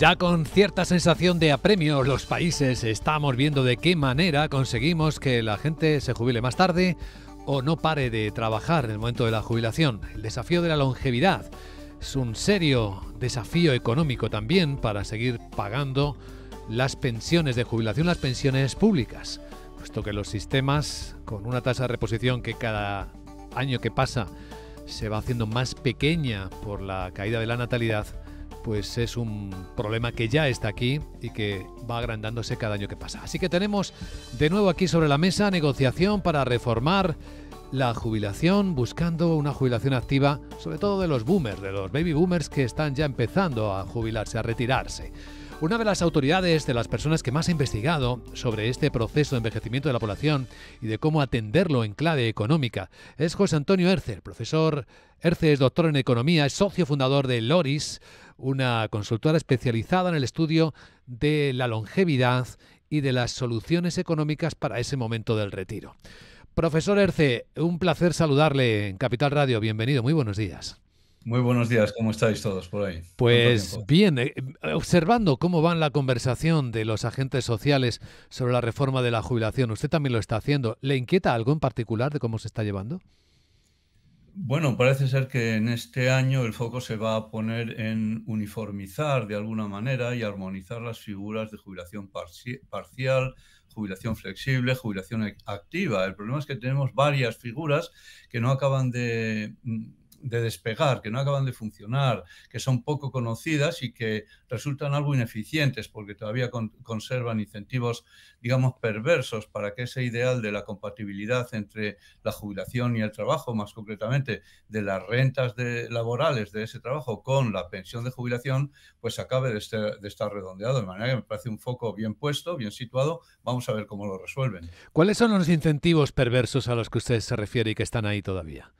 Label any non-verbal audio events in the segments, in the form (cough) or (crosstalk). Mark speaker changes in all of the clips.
Speaker 1: Ya con cierta sensación de apremio, los países estamos viendo de qué manera conseguimos que la gente se jubile más tarde o no pare de trabajar en el momento de la jubilación. El desafío de la longevidad es un serio desafío económico también para seguir pagando las pensiones de jubilación, las pensiones públicas, puesto que los sistemas con una tasa de reposición que cada año que pasa se va haciendo más pequeña por la caída de la natalidad, pues es un problema que ya está aquí y que va agrandándose cada año que pasa. Así que tenemos de nuevo aquí sobre la mesa negociación para reformar la jubilación, buscando una jubilación activa, sobre todo de los boomers, de los baby boomers que están ya empezando a jubilarse, a retirarse. Una de las autoridades, de las personas que más ha investigado sobre este proceso de envejecimiento de la población y de cómo atenderlo en clave económica, es José Antonio Erce, profesor. Erce es doctor en economía, es socio fundador de Loris, una consultora especializada en el estudio de la longevidad y de las soluciones económicas para ese momento del retiro. Profesor Erce, un placer saludarle en Capital Radio. Bienvenido, muy buenos días.
Speaker 2: Muy buenos días, ¿cómo estáis todos por ahí?
Speaker 1: Pues bien, eh, observando cómo va la conversación de los agentes sociales sobre la reforma de la jubilación, usted también lo está haciendo. ¿Le inquieta algo en particular de cómo se está llevando?
Speaker 2: Bueno, parece ser que en este año el foco se va a poner en uniformizar de alguna manera y armonizar las figuras de jubilación parcial, jubilación flexible, jubilación e-, activa. El problema es que tenemos varias figuras que no acaban de de despegar, que no acaban de funcionar, que son poco conocidas y que resultan algo ineficientes porque todavía conservan incentivos, digamos, perversos para que ese ideal de la compatibilidad entre la jubilación y el trabajo, más concretamente de las rentas laborales de ese trabajo con la pensión de jubilación, pues acabe de, de estar redondeado. De manera que me parece un foco bien puesto, bien situado. Vamos a ver cómo lo resuelven.
Speaker 1: ¿Cuáles son los incentivos perversos a los que usted se refiere y que están ahí todavía?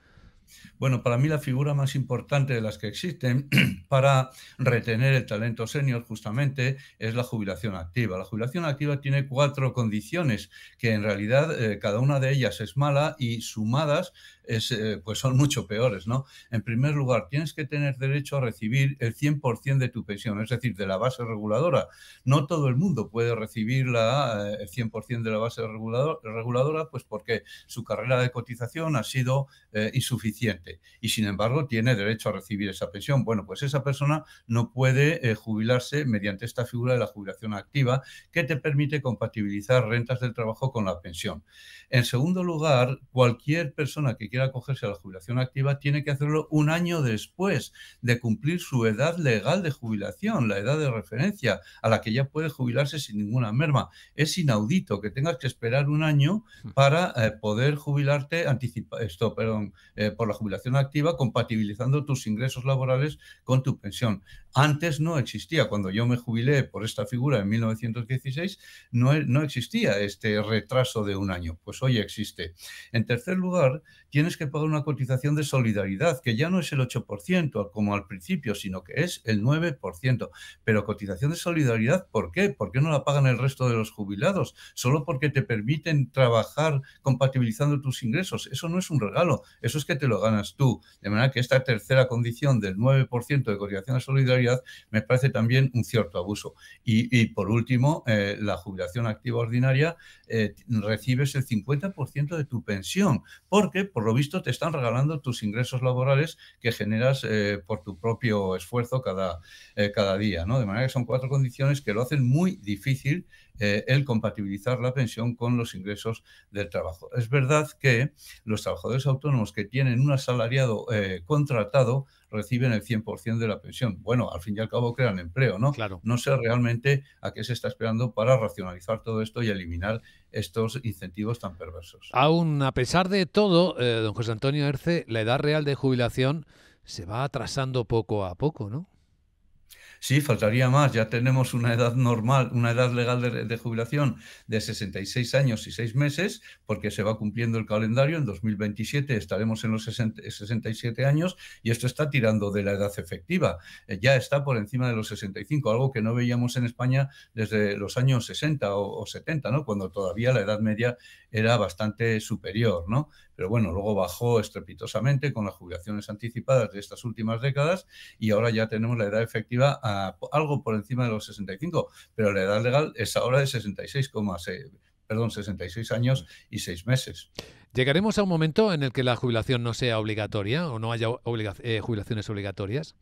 Speaker 2: Bueno, para mí la figura más importante de las que existen (clears throat) para retener el talento senior justamente es la jubilación activa. La jubilación activa tiene cuatro condiciones que en realidad eh, cada una de ellas es mala y sumadas eh, pues son mucho peores, ¿no? En primer lugar, tienes que tener derecho a recibir el 100% de tu pensión, es decir, de la base reguladora. No todo el mundo puede recibir la, eh, el 100% de la base reguladora, pues porque su carrera de cotización ha sido eh, insuficiente y, sin embargo, tiene derecho a recibir esa pensión. Bueno, pues esa persona no puede jubilarse mediante esta figura de la jubilación activa que te permite compatibilizar rentas del trabajo con la pensión. En segundo lugar, cualquier persona que quiera acogerse a la jubilación activa tiene que hacerlo un año después de cumplir su edad legal de jubilación, la edad de referencia, a la que ya puede jubilarse sin ninguna merma. Es inaudito que tengas que esperar un año mm. para eh, poder jubilarte anticipa esto, perdón, eh, por la jubilación activa, compatibilizando tus ingresos laborales con tu pensión. Antes no existía, cuando yo me jubilé por esta figura en 1916, no, e, no existía este retraso de un año, pues hoy existe. En tercer lugar, tienes que pagar una cotización de solidaridad, que ya no es el 8% como al principio, sino que es el 9%. Pero cotización de solidaridad, ¿por qué? ¿Por qué no la pagan el resto de los jubilados? Solo porque te permiten trabajar compatibilizando tus ingresos. Eso no es un regalo, eso es que te lo ganas tú. De manera que esta tercera condición del 9% de cotización de solidaridad me parece también un cierto abuso. Y, por último, eh, la jubilación activa ordinaria, eh, recibes el 50% de tu pensión, porque por lo visto te están regalando tus ingresos laborales que generas eh, por tu propio esfuerzo cada, cada día. ¿no? De manera que son cuatro condiciones que lo hacen muy difícil el compatibilizar la pensión con los ingresos del trabajo. Es verdad que los trabajadores autónomos que tienen un asalariado contratado reciben el 100% de la pensión. Bueno, al fin y al cabo crean empleo, ¿no? Claro. No sé realmente a qué se está esperando para racionalizar todo esto y eliminar estos incentivos tan perversos.
Speaker 1: Aún a pesar de todo, eh, don José Antonio Herce, la edad real de jubilación se va
Speaker 2: atrasando poco a poco, ¿no? Sí, faltaría más. Ya tenemos una edad normal, una edad legal de, de, jubilación de 66 años y 6 meses, porque se va cumpliendo el calendario. En 2027 estaremos en los 67 años y esto está tirando de la edad efectiva. Eh, ya está por encima de los 65, algo que no veíamos en España desde los años 60 o, 70, ¿no? cuando todavía la edad media era bastante superior. ¿no? pero bueno, luego bajó estrepitosamente con las jubilaciones anticipadas de estas últimas décadas y ahora ya tenemos la edad efectiva a algo por encima de los 65, pero la edad legal es ahora de 66, perdón, 66 años mm. y 6 meses.
Speaker 1: ¿Llegaremos a un momento en el que la jubilación no sea obligatoria o no haya eh, jubilaciones
Speaker 2: obligatorias?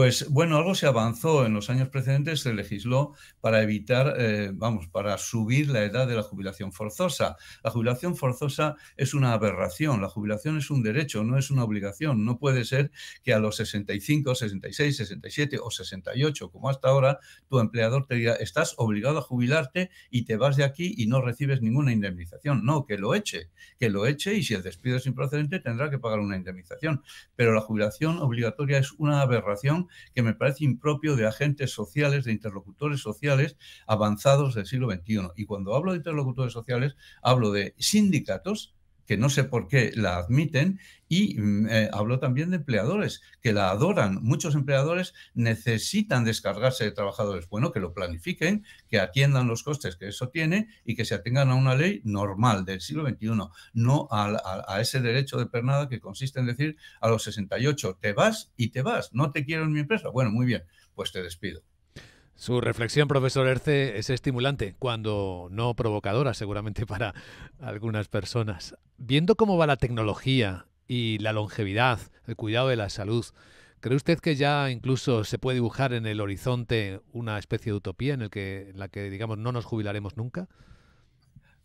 Speaker 2: Pues bueno, algo se avanzó en los años precedentes, se legisló para evitar, eh, vamos, para subir la edad de la jubilación forzosa. La jubilación forzosa es una aberración, la jubilación es un derecho, no es una obligación. No puede ser que a los 65, 66, 67 o 68, como hasta ahora, tu empleador te diga, estás obligado a jubilarte y te vas de aquí y no recibes ninguna indemnización. No, que lo eche, que lo eche y si el despido es improcedente tendrá que pagar una indemnización. Pero la jubilación obligatoria es una aberración que me parece impropio de agentes sociales, de interlocutores sociales avanzados del siglo XXI. Y cuando hablo de interlocutores sociales, hablo de sindicatos, que no sé por qué la admiten, y mm, eh, hablo habló también de empleadores, que la adoran. Muchos empleadores necesitan descargarse de trabajadores. Bueno, que lo planifiquen, que atiendan los costes que eso tiene y que se atengan a una ley normal del siglo XXI, no a, a ese derecho de pernada que consiste en decir a los 68, te vas y te vas, no te quiero en mi empresa. Bueno, muy bien, pues te despido.
Speaker 1: Su reflexión, profesor Erce, es estimulante, cuando no provocadora seguramente para algunas personas. Viendo cómo va la tecnología y la longevidad, el cuidado de la salud, ¿cree usted que ya incluso se puede dibujar en el horizonte una especie de utopía en, el que,
Speaker 2: la que, digamos, no nos jubilaremos nunca?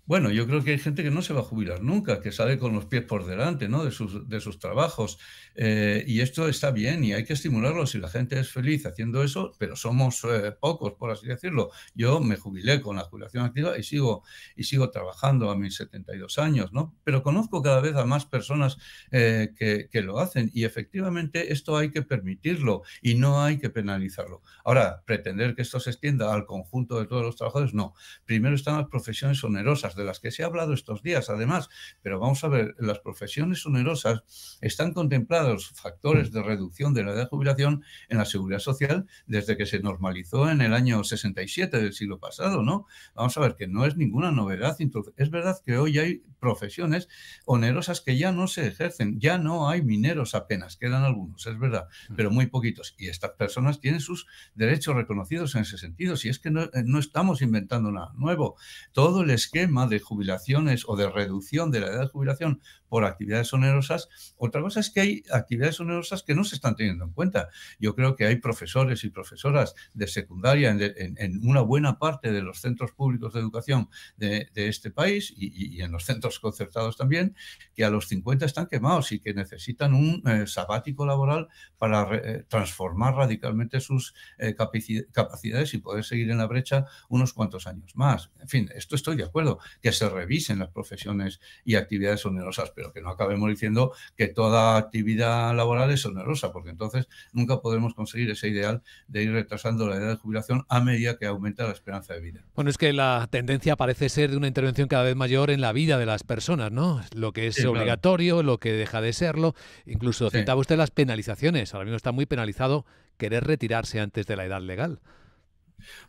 Speaker 2: Bueno, yo creo que hay gente que no se va a jubilar nunca, que sale con los pies por delante ¿no? de, sus, de sus trabajos. Eh, y esto está bien y hay que estimularlo. Si la gente es feliz haciendo eso, pero somos eh, pocos, por así decirlo. Yo me jubilé con la jubilación activa y sigo, y sigo trabajando a mis 72 años, ¿no? Pero conozco cada vez a más personas eh, que, que lo hacen y efectivamente esto hay que permitirlo y no hay que penalizarlo. Ahora, pretender que esto se extienda al conjunto de todos los trabajadores, no. Primero están las profesiones onerosas de las que se ha hablado estos días, además. Pero vamos a ver, las profesiones onerosas están contemplados factores de reducción de la edad de jubilación en la seguridad social desde que se normalizó en el año 67 del siglo pasado, ¿no? Vamos a ver que no es ninguna novedad. Es verdad que hoy hay profesiones onerosas que ya no se ejercen, ya no hay mineros apenas, quedan algunos, es verdad, mm. pero muy poquitos. Y estas personas tienen sus derechos reconocidos en ese sentido. Si es que no eh, estamos inventando nada nuevo, todo el esquema de jubilaciones o de reducción de la edad de jubilación por actividades onerosas. Otra cosa es que hay actividades onerosas que no se están teniendo en cuenta. Yo creo que hay profesores y profesoras de secundaria en, una buena parte de los centros públicos de educación de, este país y, en los centros concertados también, que a los 50 están quemados y que necesitan un eh, sabático laboral para eh, transformar radicalmente sus eh, capacidades y poder seguir en la brecha unos cuantos años más. En fin, esto estoy de acuerdo, que se revisen las profesiones y actividades onerosas, pero que no acabemos diciendo que toda actividad laboral es onerosa, porque entonces nunca podremos conseguir ese ideal de ir retrasando la edad de jubilación a medida que aumenta la esperanza de
Speaker 1: vida. Bueno, es que la tendencia parece ser de una intervención cada vez mayor en la vida de las personas, ¿no? Lo que es obligatorio, lo que deja de serlo, incluso sí. usted las penalizaciones, ahora mismo está muy penalizado querer retirarse antes de la edad legal.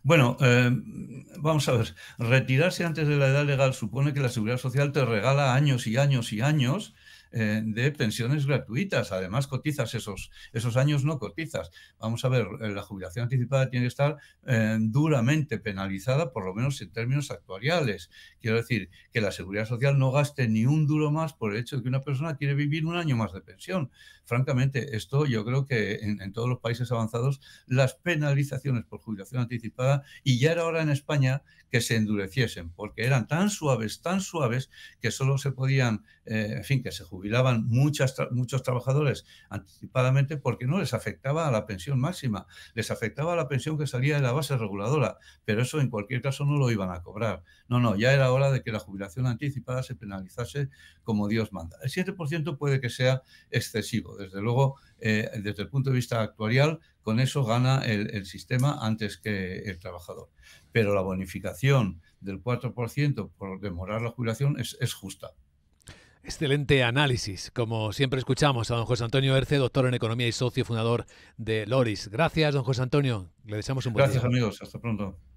Speaker 2: Bueno, eh, vamos a ver, retirarse antes de la edad legal supone que la seguridad social te regala años y años y años eh, de pensiones gratuitas. Además, cotizas esos, esos años, no cotizas. Vamos a ver, eh, la jubilación anticipada tiene que estar eh, duramente penalizada, por lo menos en términos actuariales. Quiero decir, que la seguridad social no gaste ni un duro más por el hecho de que una persona quiere vivir un año más de pensión. Francamente, esto yo creo que en, todos los países avanzados las penalizaciones por jubilación anticipada, y ya era hora en España que se endureciesen, porque eran tan suaves, tan suaves, que solo se podían, en fin, que se jubilaban jubilaban muchas, muchos trabajadores anticipadamente porque no les afectaba a la pensión máxima, les afectaba a la pensión que salía de la base reguladora, pero eso en cualquier caso no lo iban a cobrar. No, no, ya era hora de que la jubilación anticipada se penalizase como Dios manda. El 7% puede que sea excesivo, desde luego, eh, desde el punto de vista actuarial, con eso gana el, sistema antes que el trabajador. Pero la bonificación del 4% por demorar la jubilación es justa.
Speaker 1: Excelente análisis. Como siempre escuchamos a don José Antonio Herce, doctor en Economía y socio fundador de Loris. Gracias, don José Antonio. Le deseamos un buen día. Gracias, amigos.
Speaker 2: Hasta pronto.